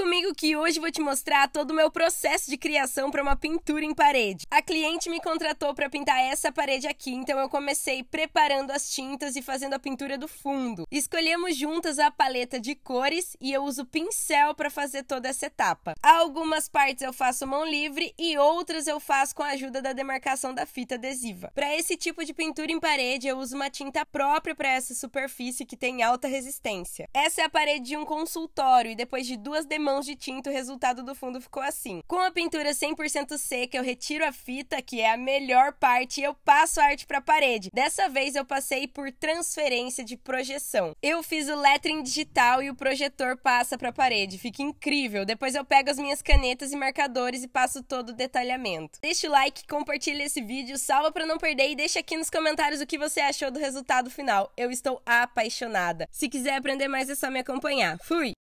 comigo que hoje vou te mostrar todo o meu processo de criação para uma pintura em parede. A cliente me contratou para pintar essa parede aqui, então eu comecei preparando as tintas e fazendo a pintura do fundo. Escolhemos juntas a paleta de cores e eu uso pincel para fazer toda essa etapa. Algumas partes eu faço mão livre e outras eu faço com a ajuda da demarcação da fita adesiva. Para esse tipo de pintura em parede, eu uso uma tinta própria para essa superfície que tem alta resistência. Essa é a parede de um consultório e depois de duas demandas mãos de tinta, o resultado do fundo ficou assim. Com a pintura 100% seca, eu retiro a fita, que é a melhor parte, e eu passo a arte para a parede. Dessa vez eu passei por transferência de projeção. Eu fiz o lettering digital e o projetor passa para a parede. Fica incrível. Depois eu pego as minhas canetas e marcadores e passo todo o detalhamento. Deixa o like, compartilha esse vídeo, salva para não perder e deixa aqui nos comentários o que você achou do resultado final. Eu estou apaixonada. Se quiser aprender mais é só me acompanhar. Fui!